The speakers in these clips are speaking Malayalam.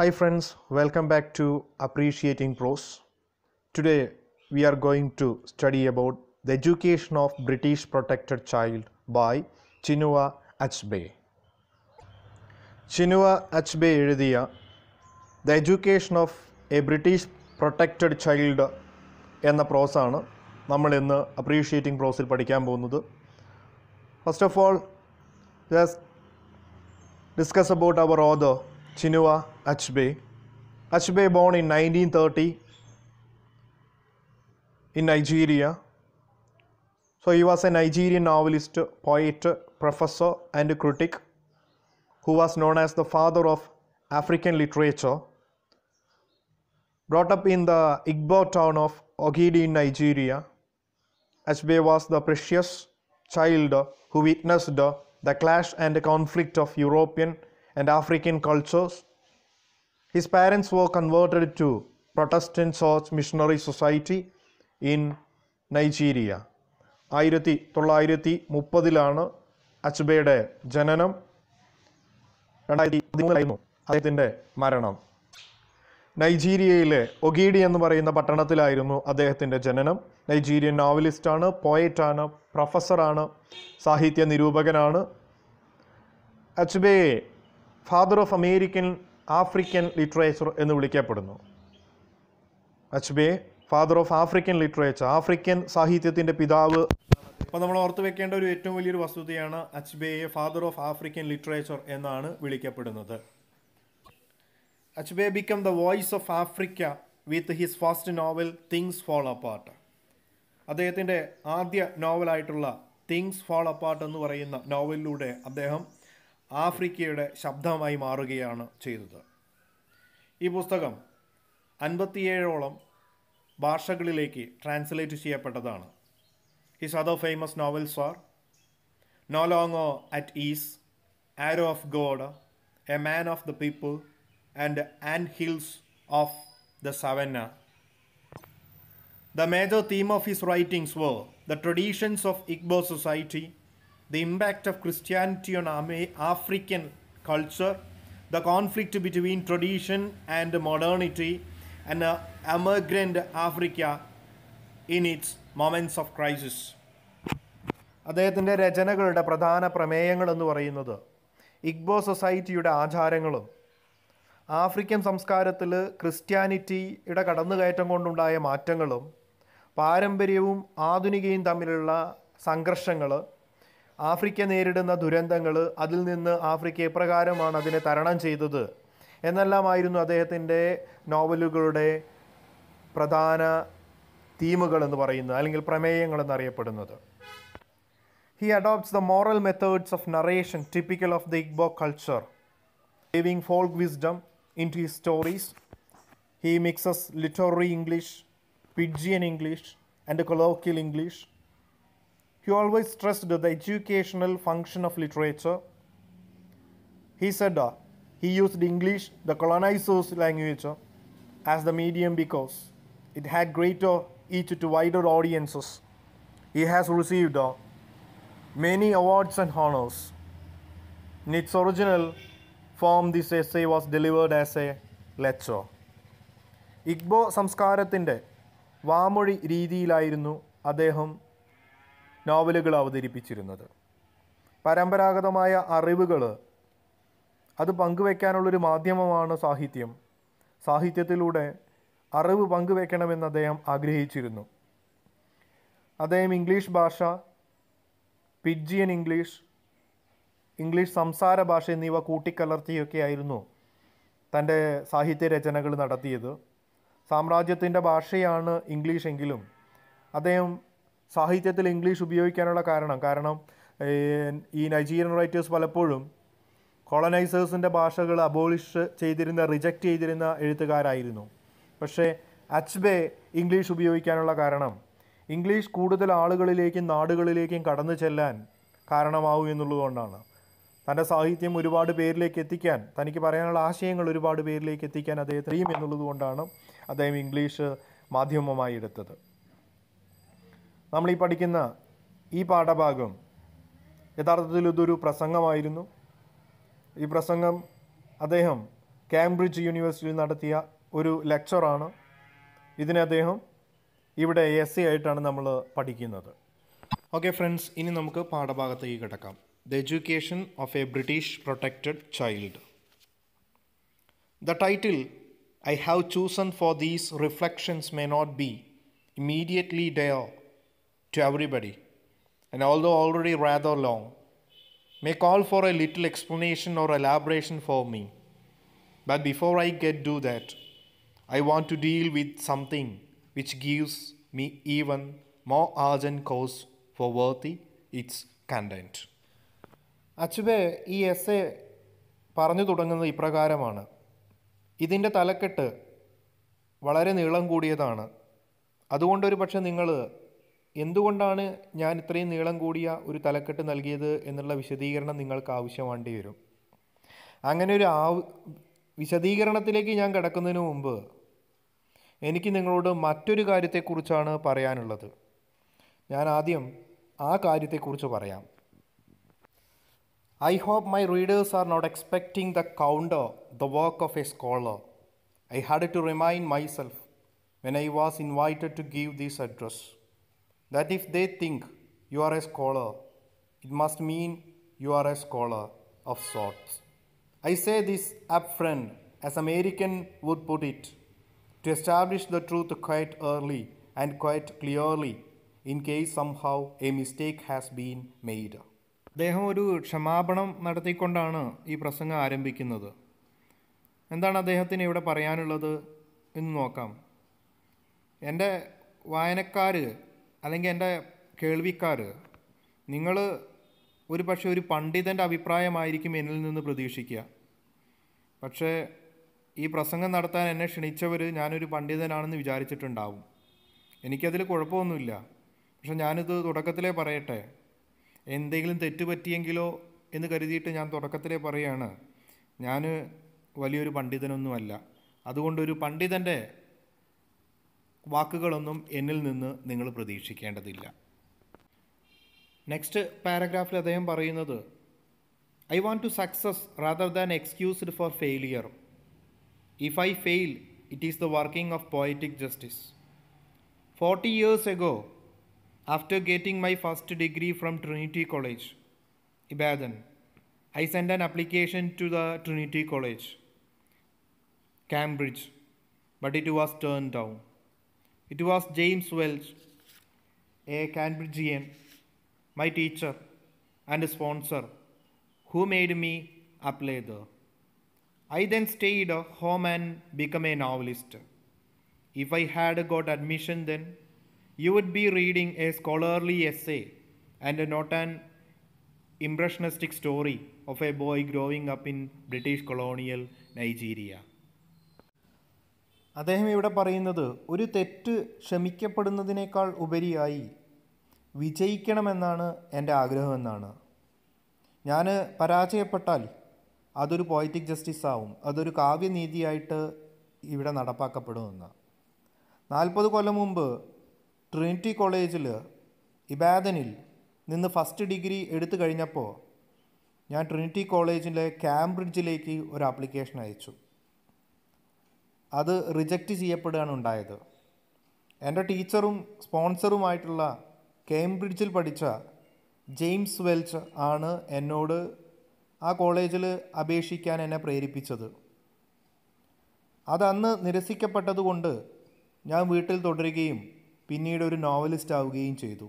Hi friends, welcome back to Appreciating Prose. Today we are going to study about The Education of British Protected Child by Chinua Achbe. Chinua Achbe Achebe എഴുതിയ the education of a British protected child എന്ന പ്രോസാണ് നമ്മൾ ഇന്ന് അപ്രീഷിയേറ്റിംഗ് പ്രോസിൽ പഠിക്കാൻ പോകുന്നത് First of all, let's discuss about our author Chinua Achbe. Achbe born in 1930 in Nigeria. So he was a Nigerian novelist, poet, professor and critic who was known as the father of African literature. Brought up in the Igbo town of Ogidi in Nigeria, Achbe was the precious child who witnessed the clash and conflict of European and African cultures His parents were converted to Protestant Church Missionary Society in Nigeria ആയിരത്തി തൊള്ളായിരത്തി മുപ്പതിലാണ് അച്ബയുടെ ജനനം രണ്ടായിരത്തി പതിമൂന്നിലായിരുന്നു അദ്ദേഹത്തിൻ്റെ മരണം നൈജീരിയയിലെ ഒഗീഡി എന്ന് പറയുന്ന പട്ടണത്തിലായിരുന്നു അദ്ദേഹത്തിൻ്റെ ജനനം നൈജീരിയൻ നോവലിസ്റ്റാണ് പോയറ്റാണ് പ്രൊഫസറാണ് സാഹിത്യ നിരൂപകനാണ് അച്ബയെ father of American African literature എന്ന് വിളിക്കപ്പെടുന്നു Achebe father of African literature African സാഹിത്യത്തിൻ്റെ പിതാവ് അപ്പോൾ നമ്മൾ ഓർത്തു വെക്കേണ്ട ഒരു ഏറ്റവും വലിയൊരു വസ്തുതയാണ് അച്ബേയെ ഫാദർ ഓഫ് ആഫ്രിക്കൻ ലിറ്ററേച്ചർ എന്നാണ് വിളിക്കപ്പെടുന്നത് Achebe become the voice of Africa with his first novel Things Fall Apart അദ്ദേഹത്തിൻ്റെ ആദ്യ നോവലായിട്ടുള്ള തിങ്സ് ഫോൾ അപ്പാർട്ട് എന്ന് പറയുന്ന നോവലിലൂടെ അദ്ദേഹം ആഫ്രിക്കയുടെ ശബ്ദമായി മാറുകയാണ് ചെയ്തത് ഈ പുസ്തകം അൻപത്തിയേഴോളം ഭാഷകളിലേക്ക് ട്രാൻസ്ലേറ്റ് ചെയ്യപ്പെട്ടതാണ് his other famous novels are No Longer at Ease Arrow of God A Man of the People and Anthills of the Savannah the major theme of his writings were the traditions of Igbo society the impact of Christianity on African culture, the conflict between tradition and modernity, and uh, immigrant Africa in its moments of crisis. അദ്ദേഹത്തിൻ്റെ രചനകളുടെ പ്രധാന പ്രമേയങ്ങളെന്ന് പറയുന്നത് ഇഗ്ബോ സൊസൈറ്റിയുടെ ആചാരങ്ങളും ആഫ്രിക്കൻ സംസ്കാരത്തിൽ ക്രിസ്ത്യാനിറ്റിയുടെ കടന്നുകയറ്റം കൊണ്ടുണ്ടായ മാറ്റങ്ങളും പാരമ്പര്യവും ആധുനികയും തമ്മിലുള്ള സംഘർഷങ്ങൾ ആഫ്രിക്ക നേരിടുന്ന ദുരന്തങ്ങൾ അതിൽ നിന്ന് ആഫ്രിക്ക എപ്രകാരമാണ് അതിനെ തരണം ചെയ്തത് എന്നെല്ലാമായിരുന്നു അദ്ദേഹത്തിൻ്റെ നോവലുകളുടെ പ്രധാന തീമുകൾ എന്ന് പറയുന്നത് അല്ലെങ്കിൽ പ്രമേയങ്ങൾ എന്നറിയപ്പെടുന്നത് he adopts the moral methods of narration typical of the Igbo culture giving folk wisdom in to his stories he mixes literary English pidgin English and colloquial English He always stressed the educational function of literature. He said uh, he used English, the colonizer's language, uh, as the medium because it had greater reach to wider audiences. He has received uh, many awards and honors. In its original form, this essay was delivered as a lecture. Igbo സംസ്കാരത്തിൻ്റെ വാമൊഴി രീതിയിലായിരുന്നു അദ്ദേഹം നോവലുകൾ അവതരിപ്പിച്ചിരുന്നത് പരമ്പരാഗതമായ അറിവുകൾ അത് പങ്കുവെക്കാനുള്ളൊരു മാധ്യമമാണ് സാഹിത്യം സാഹിത്യത്തിലൂടെ അറിവ് പങ്കുവെക്കണമെന്ന് അദ്ദേഹം ആഗ്രഹിച്ചിരുന്നു അദ്ദേഹം ഇംഗ്ലീഷ് ഭാഷ പിജിയൻ ഇംഗ്ലീഷ് ഇംഗ്ലീഷ് സംസാര ഭാഷ എന്നിവ കൂട്ടിക്കലർത്തിയൊക്കെയായിരുന്നു തൻ്റെ സാഹിത്യ രചനകൾ നടത്തിയത് സാമ്രാജ്യത്തിൻ്റെ ഭാഷയാണ് ഇംഗ്ലീഷെങ്കിലും അദ്ദേഹം സാഹിത്യത്തിൽ ഇംഗ്ലീഷ് ഉപയോഗിക്കാനുള്ള കാരണം കാരണം ഈ നൈജീരിയൻ റൈറ്റേഴ്സ് പലപ്പോഴും കോളനൈസേഴ്സിൻ്റെ ഭാഷകൾ അബോളിഷ് ചെയ്തിരുന്ന റിജക്റ്റ് ചെയ്തിരുന്ന എഴുത്തുകാരായിരുന്നു പക്ഷേ അച്ച്ബെ ഇംഗ്ലീഷ് ഉപയോഗിക്കാനുള്ള കാരണം ഇംഗ്ലീഷ് കൂടുതൽ ആളുകളിലേക്കും നാടുകളിലേക്കും കടന്നു ചെല്ലാൻ കാരണമാവും എന്നുള്ളതുകൊണ്ടാണ് തൻ്റെ സാഹിത്യം ഒരുപാട് പേരിലേക്ക് എത്തിക്കാൻ തനിക്ക് പറയാനുള്ള ആശയങ്ങൾ ഒരുപാട് പേരിലേക്ക് എത്തിക്കാൻ അദ്ദേഹം അറിയും എന്നുള്ളതുകൊണ്ടാണ് അദ്ദേഹം ഇംഗ്ലീഷ് മാധ്യമമായി എടുത്തത് നമ്മൾ ഈ പഠിക്കുന്ന ഈ പാഠഭാഗം യഥാർത്ഥത്തിൽ ഇതൊരു പ്രസംഗമായിരുന്നു ഈ പ്രസംഗം അദ്ദേഹം കാംബ്രിഡ്ജ് യൂണിവേഴ്സിറ്റിയിൽ നടത്തിയ ഒരു ലെക്ചറാണ് ഇതിനെ അദ്ദേഹം ഇവിടെ എസ് സി ആയിട്ടാണ് നമ്മൾ പഠിക്കുന്നത് ഓക്കെ ഫ്രണ്ട്സ് ഇനി നമുക്ക് പാഠഭാഗത്തേക്ക് കിടക്കാം the education of a British protected child the title I have chosen for these reflections may not be immediately clear to everybody, and although already rather long, may call for a little explanation or elaboration for me. But before I get do that, I want to deal with something which gives me even more urgent cause for worthy its content. Achebe ഈ എസ് എ പറഞ്ഞു തുടങ്ങുന്നത് ഇപ്രകാരമാണ് ഇതിൻ്റെ തലക്കെട്ട് വളരെ നീളം കൂടിയതാണ് അതുകൊണ്ടൊരു പക്ഷേ നിങ്ങൾ എന്തുകൊണ്ടാണ് ഞാൻ ഇത്രയും നീളം കൂടിയ ഒരു തലക്കെട്ട് നൽകിയത് എന്നുള്ള വിശദീകരണം നിങ്ങൾക്ക് ആവശ്യമാണ്ടി വരും അങ്ങനെ ഒരു ആവ് വിശദീകരണത്തിലേക്ക് ഞാൻ കിടക്കുന്നതിന് മുമ്പ് എനിക്ക് നിങ്ങളോട് മറ്റൊരു കാര്യത്തെക്കുറിച്ചാണ് പറയാനുള്ളത് ഞാൻ ആദ്യം ആ കാര്യത്തെക്കുറിച്ച് പറയാം I hope my readers are not expecting the counter the work of a scholar I had to remind myself when I was invited to give these address that if they think you are a scholar, it must mean you are a scholar of sorts. I say this upfront, as American would put it, to establish the truth quite early and quite clearly in case somehow a mistake has been made. അദ്ദേഹം ഒരു ക്ഷമാപണം നടത്തിക്കൊണ്ടാണ് ഈ പ്രസംഗം ആരംഭിക്കുന്നത് എന്താണ് അദ്ദേഹത്തിന് ഇവിടെ പറയാനുള്ളത് എന്ന് നോക്കാം എൻ്റെ വായനക്കാർ അല്ലെങ്കിൽ എൻ്റെ കേൾവിക്കാർ നിങ്ങൾ ഒരു പക്ഷേ ഒരു പണ്ഡിതൻ്റെ അഭിപ്രായമായിരിക്കും എന്നിൽ നിന്ന് പ്രതീക്ഷിക്കുക പക്ഷേ ഈ പ്രസംഗം നടത്താൻ എന്നെ ക്ഷണിച്ചവർ ഞാനൊരു പണ്ഡിതനാണെന്ന് വിചാരിച്ചിട്ടുണ്ടാവും എനിക്കതിൽ കുഴപ്പമൊന്നുമില്ല പക്ഷെ ഞാനിത് തുടക്കത്തിലേ പറയട്ടെ എന്തെങ്കിലും തെറ്റുപറ്റിയെങ്കിലോ എന്ന് കരുതിയിട്ട് ഞാൻ തുടക്കത്തിലേ പറയുകയാണ് ഞാൻ വലിയൊരു പണ്ഡിതനൊന്നുമല്ല അതുകൊണ്ടൊരു പണ്ഡിതൻ്റെ വാക്കുകളൊന്നും എന്നിൽ നിന്ന് നിങ്ങൾ പ്രതീക്ഷിക്കേണ്ടതില്ല നെക്സ്റ്റ് പാരഗ്രാഫിൽ അദ്ദേഹം പറയുന്നത് I want to success rather than excused for failure if I fail it is the working of poetic justice forty years ago after getting my first degree from Trinity College Ibadan I send an application to the Trinity College Cambridge but it was turn down It was James Welch, a Cambridgian, my teacher and sponsor, who made me apply there. I then stayed home and became a novelist. If I had got admission then, you would be reading a scholarly essay and not an impressionistic story of a boy growing up in British colonial Nigeria. അദ്ദേഹം ഇവിടെ പറയുന്നത് ഒരു തെറ്റ് ക്ഷമിക്കപ്പെടുന്നതിനേക്കാൾ ഉപരിയായി വിജയിക്കണമെന്നാണ് എൻ്റെ ആഗ്രഹമെന്നാണ് ഞാൻ പരാജയപ്പെട്ടാൽ അതൊരു പോയറ്റിക് ജസ്റ്റിസ് ആവും അതൊരു കാവ്യനീതിയായിട്ട് ഇവിടെ നടപ്പാക്കപ്പെടുമെന്ന് നാൽപ്പത് കൊല്ലം മുമ്പ് ട്രിനിറ്റി കോളേജിൽ ഇബാദനിൽ നിന്ന് ഫസ്റ്റ് ഡിഗ്രി എടുത്തു കഴിഞ്ഞപ്പോൾ ഞാൻ ട്രിനിറ്റി കോളേജിലെ കാംബ്രിഡ്ജിലേക്ക് ഒരു ആപ്ലിക്കേഷൻ അയച്ചു അത് റിജക്റ്റ് ചെയ്യപ്പെടുകയാണ് ഉണ്ടായത് എൻ്റെ ടീച്ചറും സ്പോൺസറുമായിട്ടുള്ള കേംബ്രിഡ്ജിൽ പഠിച്ച ജെയിംസ് വെൽച്ച് ആണ് എന്നോട് ആ കോളേജിൽ അപേക്ഷിക്കാൻ എന്നെ പ്രേരിപ്പിച്ചത് അതന്ന് നിരസിക്കപ്പെട്ടതുകൊണ്ട് ഞാൻ വീട്ടിൽ തുടരുകയും പിന്നീട് ഒരു നോവലിസ്റ്റ് ആവുകയും ചെയ്തു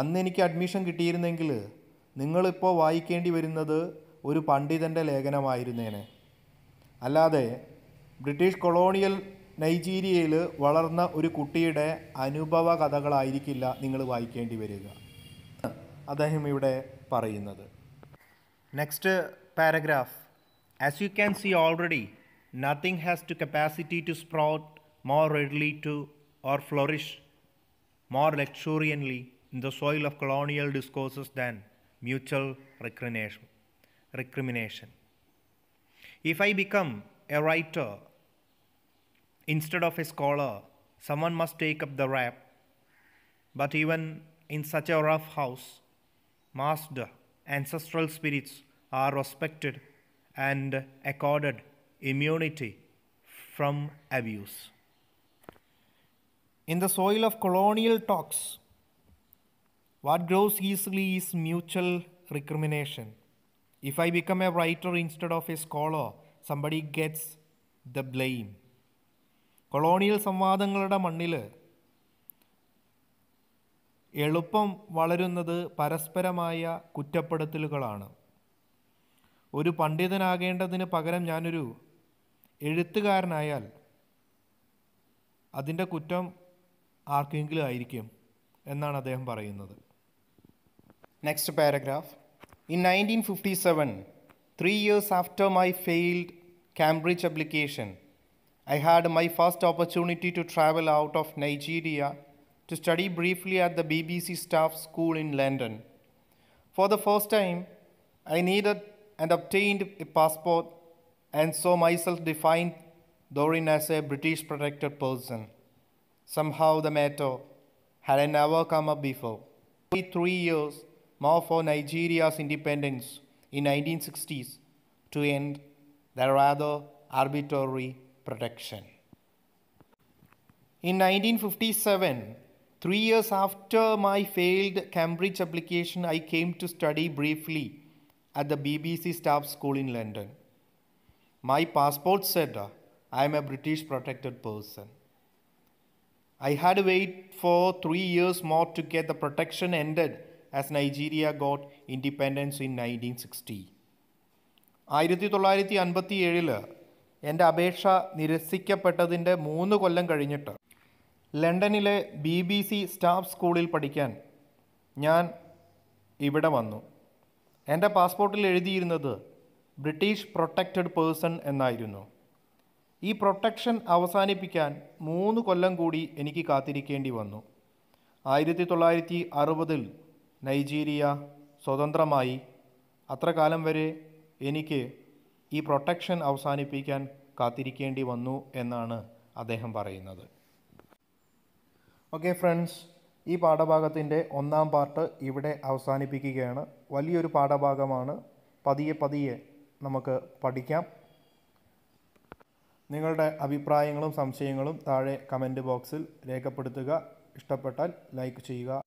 അന്ന് എനിക്ക് അഡ്മിഷൻ കിട്ടിയിരുന്നെങ്കിൽ നിങ്ങളിപ്പോൾ വായിക്കേണ്ടി വരുന്നത് ഒരു പണ്ഡിതൻ്റെ ലേഖനമായിരുന്നേനെ അല്ലാതെ British colonial Nigeria ile walarna uru kutiyede anubhava kadagal ayiri killa ningal vaikendi verega. Adahim ivide parayunnathu. Next paragraph. As you can see already, nothing has the capacity to sprout more readily to or flourish more luxuriantly in the soil of colonial discourses than mutual recrimination. If I become a writer instead of a scholar, someone must take up the rap. But even in such a rough house, master ancestral spirits are respected and accorded immunity from abuse. In the soil of colonial talks, what grows easily is mutual recrimination. If I become a writer instead of a scholar, somebody gets the blame colonial സംവാദങ്ങളുടെ മണ്ണിൽ എളുപ്പം വളരുന്നത് പരസ്പരമായ കുറ്റപ്പെടുത്തലുകളാണ് ഒരു പണ്ഡിതനാകേണ്ടതിന് പകരം ഞാനൊരു എഴുത്തുകാരനായാൽ അതിൻ്റെ കുറ്റം ആർക്കെങ്കിലും ആയിരിക്കും എന്നാണ് അദ്ദേഹം പറയുന്നത് next paragraph in nineteen fifty seven Three years after my failed Cambridge application, I had my first opportunity to travel out of Nigeria to study briefly at the BBC staff school in London. For the first time, I needed and obtained a passport and saw myself defined therein as a British protected person. Somehow the matter had never come up before. Three years more for Nigeria's independence in 1960s to end their rather arbitrary protection. In 1957, three years after my failed Cambridge application, I came to study briefly at the BBC staff school in London. My passport said I am a British protected person. I had to wait for three years more to get the protection ended as Nigeria got independence in nineteen sixty ആയിരത്തി തൊള്ളായിരത്തി അൻപത്തി ഏഴില് എൻ്റെ അപേക്ഷ നിരസിക്കപ്പെട്ടതിൻ്റെ മൂന്ന് കൊല്ലം കഴിഞ്ഞിട്ട് ലണ്ടനിലെ ബി ബി സി സ്റ്റാഫ് സ്കൂളിൽ പഠിക്കാൻ ഞാൻ ഇവിടെ വന്നു എൻ്റെ പാസ്പോർട്ടിൽ എഴുതിയിരുന്നത് ബ്രിട്ടീഷ് പ്രൊട്ടക്റ്റഡ് പേഴ്സൺ എന്നായിരുന്നു ഈ പ്രൊട്ടക്ഷൻ അവസാനിപ്പിക്കാൻ മൂന്ന് കൊല്ലം കൂടി എനിക്ക് കാത്തിരിക്കേണ്ടി വന്നു ആയിരത്തി തൊള്ളായിരത്തി അറുപതിൽ നൈജീരിയ സ്വതന്ത്രമായി അത്ര കാലം വരെ എനിക്ക് ഈ പ്രൊട്ടക്ഷൻ അവസാനിപ്പിക്കാൻ കാത്തിരിക്കേണ്ടി വന്നു എന്നാണ് അദ്ദേഹം പറയുന്നത് ഓക്കെ ഫ്രണ്ട്സ് ഈ പാഠഭാഗത്തിൻ്റെ ഒന്നാം പാർട്ട് ഇവിടെ അവസാനിപ്പിക്കുകയാണ് വലിയൊരു പാഠഭാഗമാണ് പതിയെ പതിയെ നമുക്ക് പഠിക്കാം നിങ്ങളുടെ അഭിപ്രായങ്ങളും സംശയങ്ങളും താഴെ കമൻറ്റ് ബോക്സിൽ രേഖപ്പെടുത്തുക ഇഷ്ടപ്പെട്ടാൽ ലൈക്ക് ചെയ്യുക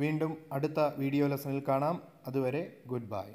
വീണ്ടും അടുത്ത വീഡിയോ ലെസണിൽ കാണാം അതുവരെ ഗുഡ് ബൈ